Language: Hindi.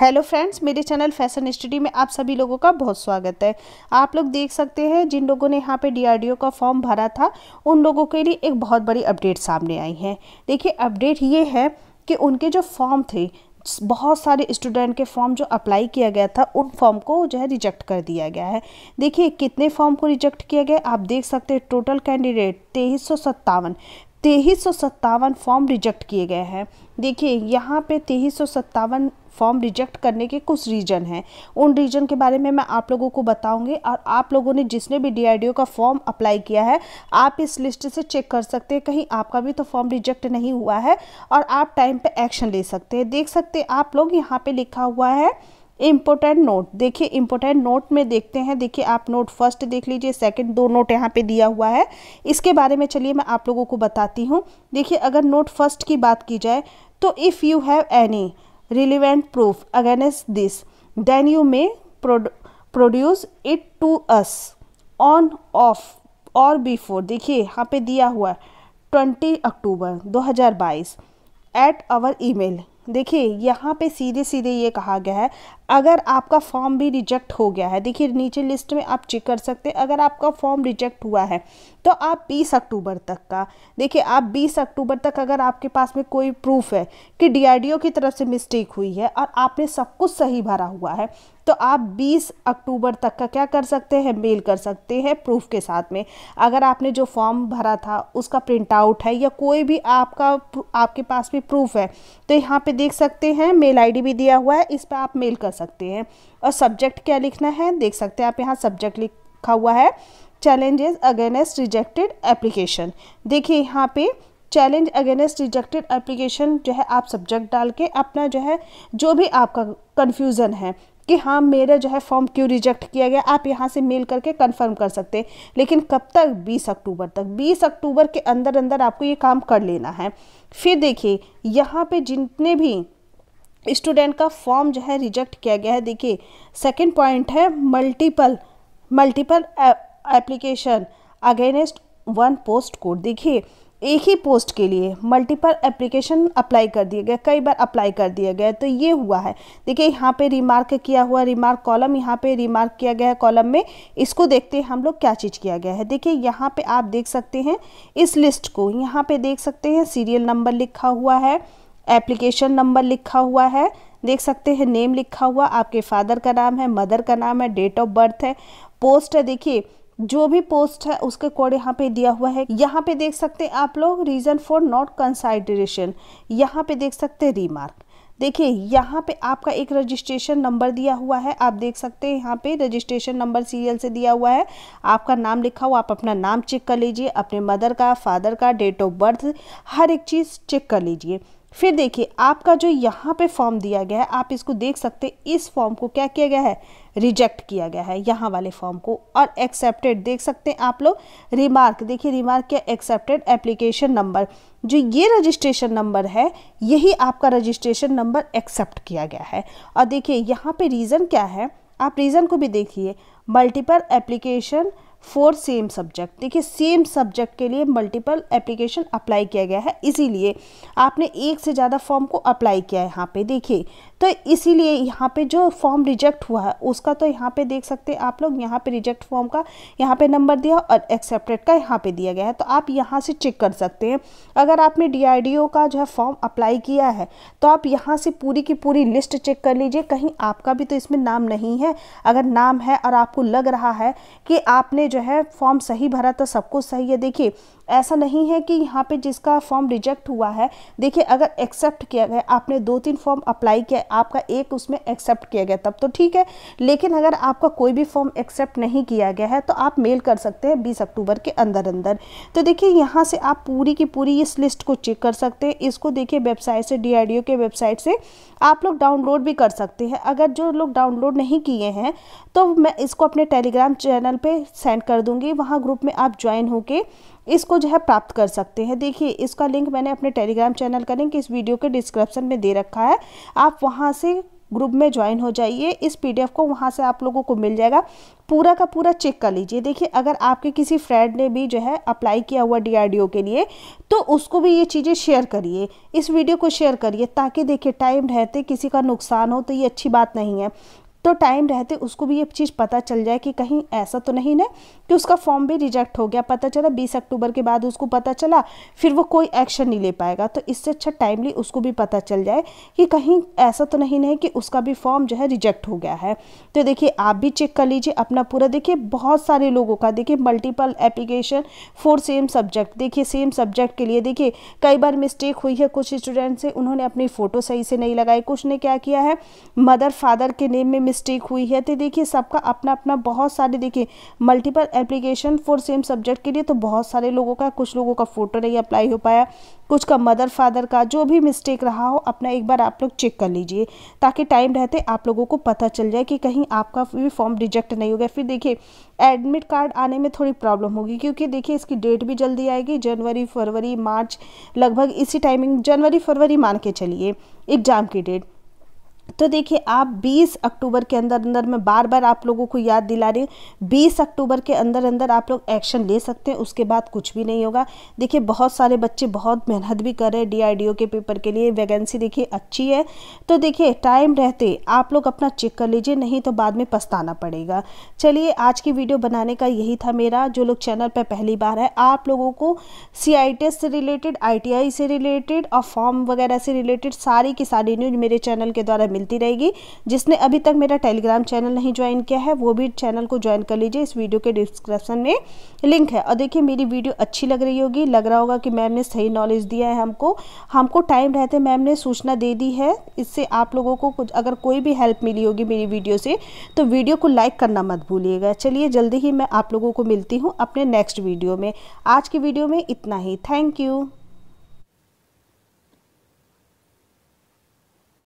हेलो फ्रेंड्स मेरे चैनल फैशन स्टडी में आप सभी लोगों का बहुत स्वागत है आप लोग देख सकते हैं जिन लोगों ने यहाँ पे डीआरडीओ का फॉर्म भरा था उन लोगों के लिए एक बहुत बड़ी अपडेट सामने आई है देखिए अपडेट ये है कि उनके जो फॉर्म थे बहुत सारे स्टूडेंट के फॉर्म जो अप्लाई किया गया था उन फॉर्म को जो है रिजेक्ट कर दिया गया है देखिए कितने फॉर्म को रिजेक्ट किया गया आप देख सकते हैं टोटल कैंडिडेट तेईस सौ सत्तावन तेईस सौ सत्तावन फॉर्म रिजेक्ट किए गए हैं देखिए यहाँ पे तेईस सौ सत्तावन फॉर्म रिजेक्ट करने के कुछ रीज़न हैं उन रीज़न के बारे में मैं आप लोगों को बताऊंगी और आप लोगों ने जिसने भी डीआईडीओ का फॉर्म अप्लाई किया है आप इस लिस्ट से चेक कर सकते हैं कहीं आपका भी तो फॉर्म रिजेक्ट नहीं हुआ है और आप टाइम पर एक्शन ले सकते हैं देख सकते आप लोग यहाँ पर लिखा हुआ है इम्पोर्टेंट नोट देखिए इम्पोर्टेंट नोट में देखते हैं देखिए आप नोट फर्स्ट देख लीजिए सेकंड दो नोट यहाँ पे दिया हुआ है इसके बारे में चलिए मैं आप लोगों को बताती हूँ देखिए अगर नोट फर्स्ट की बात की जाए तो if you have any relevant proof against this then you may produce it to us on of or before देखिए यहाँ पे दिया हुआ है twenty October 2022 at our email देखिए यहाँ पे सीधे सीधे ये कहा गया है अगर आपका फॉर्म भी रिजेक्ट हो गया है देखिए नीचे लिस्ट में आप चेक कर सकते हैं अगर आपका फॉर्म रिजेक्ट हुआ है तो आप 20 अक्टूबर तक का देखिए आप 20 अक्टूबर तक अगर आपके पास में कोई प्रूफ है कि डीआरडीओ की तरफ से मिस्टेक हुई है और आपने सब कुछ सही भरा हुआ है तो आप 20 अक्टूबर तक का क्या कर सकते हैं मेल कर सकते हैं प्रूफ के साथ में अगर आपने जो फॉर्म भरा था उसका प्रिंट आउट है या कोई भी आपका आपके पास भी प्रूफ है तो यहाँ पे देख सकते हैं मेल आईडी भी दिया हुआ है इस पर आप मेल कर सकते हैं और सब्जेक्ट क्या लिखना है देख सकते हैं आप यहाँ सब्जेक्ट लिखा हुआ है चैलेंजेस अगेनेस्ट रिजेक्टेड एप्लीकेशन देखिए यहाँ पे चैलेंज अगेनेस्ट रिजेक्टेड एप्लीकेशन जो है आप सब्जेक्ट डाल के अपना जो है जो भी आपका कन्फ्यूज़न है कि हाँ मेरा जो है फॉर्म क्यों रिजेक्ट किया गया आप यहाँ से मेल करके कंफर्म कर सकते हैं लेकिन कब तक 20 अक्टूबर तक 20 अक्टूबर के अंदर अंदर आपको ये काम कर लेना है फिर देखिए यहाँ पे जितने भी स्टूडेंट का फॉर्म जो है रिजेक्ट किया गया है देखिए सेकंड पॉइंट है multiple multiple application against one post code देखिए एक ही पोस्ट के लिए मल्टीपल एप्लीकेशन अप्लाई कर दिया गया कई बार अप्लाई कर दिया गया तो ये हुआ है देखिए यहाँ पे रिमार्क किया हुआ रिमार्क कॉलम यहाँ पे रिमार्क किया गया है कॉलम में इसको देखते हैं हम लोग क्या चीज़ किया गया है देखिए यहाँ पे आप देख सकते हैं इस लिस्ट को यहाँ पे देख सकते हैं सीरियल नंबर लिखा हुआ है एप्लीकेशन नंबर लिखा हुआ है देख सकते हैं नेम लिखा हुआ आपके फादर का नाम है मदर का नाम है डेट ऑफ बर्थ है पोस्ट है देखिए जो भी पोस्ट है उसके कोड यहाँ पे दिया हुआ है यहाँ पे देख सकते हैं आप लोग रीज़न फॉर नॉट कंसाइडरेशन यहाँ पे देख सकते हैं रिमार्क देखिए यहाँ पे आपका एक रजिस्ट्रेशन नंबर दिया हुआ है आप देख सकते हैं यहाँ पे रजिस्ट्रेशन नंबर सीरियल से दिया हुआ है आपका नाम लिखा हुआ आप अपना नाम चेक कर लीजिए अपने मदर का फादर का डेट ऑफ बर्थ हर एक चीज़ चेक कर लीजिए फिर देखिए आपका जो यहाँ पे फॉर्म दिया गया है आप इसको देख सकते इस फॉर्म को क्या किया गया है रिजेक्ट किया गया है यहाँ वाले फॉर्म को और एक्सेप्टेड देख सकते हैं आप लोग रिमार्क देखिए रिमार्क क्या एक्सेप्टेड एप्लीकेशन नंबर जो ये रजिस्ट्रेशन नंबर है यही आपका रजिस्ट्रेशन नंबर एक्सेप्ट किया गया है और देखिए यहाँ पर रीज़न क्या है आप रीज़न को भी देखिए multiple application for same subject देखिए सेम सब्जेक्ट के लिए मल्टीपल एप्लीकेशन अप्लाई किया गया है इसीलिए आपने एक से ज़्यादा फॉर्म को अप्लाई किया है यहाँ पे देखिए तो इसीलिए यहाँ पे जो फॉर्म रिजेक्ट हुआ है उसका तो यहाँ पे देख सकते हैं आप लोग यहाँ पे रिजेक्ट फॉर्म का यहाँ पे नंबर दिया और एक्सेप्टेड का यहाँ पे दिया गया है तो आप यहाँ से चेक कर सकते हैं अगर आपने डी का जो है फॉर्म अप्लाई किया है तो आप यहाँ से पूरी की पूरी लिस्ट चेक कर लीजिए कहीं आपका भी तो इसमें नाम नहीं है अगर नाम है और आपको लग रहा है कि आपने जो है फॉर्म सही भरा तो सब कुछ सही है देखिए ऐसा नहीं है कि यहाँ पे जिसका फॉर्म रिजेक्ट हुआ है देखिए अगर एक्सेप्ट किया गया आपने दो तीन फॉर्म अप्लाई किया आपका एक उसमें एक्सेप्ट किया गया तब तो ठीक है लेकिन अगर आपका कोई भी फॉर्म एक्सेप्ट नहीं किया गया है तो आप मेल कर सकते हैं बीस अक्टूबर के अंदर अंदर तो देखिए यहाँ से आप पूरी की पूरी इस लिस्ट को चेक कर सकते हैं इसको देखिए वेबसाइट से डी के वेबसाइट से आप लोग डाउनलोड भी कर सकते हैं अगर जो लोग डाउनलोड नहीं किए हैं तो मैं इसको अपने टेलीग्राम चैनल पे सेंड कर दूंगी वहाँ ग्रुप में आप ज्वाइन होकर इसको जो है प्राप्त कर सकते हैं देखिए इसका लिंक मैंने अपने टेलीग्राम चैनल का लिंक इस वीडियो के डिस्क्रिप्शन में दे रखा है आप वहाँ से ग्रुप में ज्वाइन हो जाइए इस पीडीएफ को वहाँ से आप लोगों को मिल जाएगा पूरा का पूरा चेक कर लीजिए देखिए अगर आपके किसी फ्रेंड ने भी जो है अप्लाई किया हुआ डीआरडीओ के लिए तो उसको भी ये चीज़ें शेयर करिए इस वीडियो को शेयर करिए ताकि देखिए टाइम रहते किसी का नुकसान हो तो ये अच्छी बात नहीं है तो टाइम रहते उसको भी ये चीज़ पता चल जाए कि कहीं ऐसा तो नहीं ना कि उसका फॉर्म भी रिजेक्ट हो गया पता चला बीस अक्टूबर के बाद उसको पता चला फिर वो कोई एक्शन नहीं ले पाएगा तो इससे अच्छा टाइमली उसको भी पता चल जाए कि कहीं ऐसा तो नहीं ना कि उसका भी फॉर्म जो है रिजेक्ट हो गया है तो देखिए आप भी चेक कर लीजिए अपना पूरा देखिए बहुत सारे लोगों का देखिए multiple application for same subject देखिए सेम सब्जेक्ट के लिए देखिए कई बार मिस्टेक हुई है कुछ स्टूडेंट से उन्होंने अपनी फ़ोटो सही से नहीं लगाई कुछ ने क्या किया है मदर फादर के नेम में मिस्टेक हुई है तो देखिए सबका अपना अपना बहुत सारे देखिए multiple application for same subject के लिए तो बहुत सारे लोगों का कुछ लोगों का फ़ोटो नहीं अप्लाई हो पाया कुछ का मदर फादर का जो भी मिस्टेक रहा हो अपना एक बार आप लोग चेक कर लीजिए ताकि टाइम रहते आप लोगों को पता चल जाए कि कहीं आपका भी फॉर्म रिजेक्ट नहीं हो गया फिर देखिए एडमिट कार्ड आने में थोड़ी प्रॉब्लम होगी क्योंकि देखिए इसकी डेट भी जल्दी आएगी जनवरी फरवरी मार्च लगभग इसी टाइमिंग जनवरी फरवरी मान के चलिए एग्ज़ाम की डेट तो देखिए आप 20 अक्टूबर के अंदर अंदर मैं बार बार आप लोगों को याद दिला रही हूँ बीस अक्टूबर के अंदर अंदर आप लोग एक्शन ले सकते हैं उसके बाद कुछ भी नहीं होगा देखिए बहुत सारे बच्चे बहुत मेहनत भी कर रहे हैं डीआईडीओ के पेपर के लिए वैकेंसी देखिए अच्छी है तो देखिए टाइम रहते आप लोग अपना चेक कर लीजिए नहीं तो बाद में पछताना पड़ेगा चलिए आज की वीडियो बनाने का यही था मेरा जो लोग चैनल पर पहली बार है आप लोगों को सी से रिलेटेड आई से रिलेटेड और फॉर्म वगैरह से रिलेटेड सारी की सारी न्यूज मेरे चैनल के द्वारा मिलती रहेगी जिसने अभी तक मेरा टेलीग्राम चैनल नहीं ज्वाइन किया है वो भी चैनल को ज्वाइन कर लीजिए इस वीडियो के डिस्क्रिप्शन में लिंक है और देखिए मेरी वीडियो अच्छी लग रही होगी लग रहा होगा कि मैम ने सही नॉलेज दिया है हमको हमको टाइम रहते मैम ने सूचना दे दी है इससे आप लोगों को कुछ अगर कोई भी हेल्प मिली होगी मेरी वीडियो से तो वीडियो को लाइक करना मत भूलिएगा चलिए जल्दी ही मैं आप लोगों को मिलती हूँ अपने नेक्स्ट वीडियो में आज की वीडियो में इतना ही थैंक यू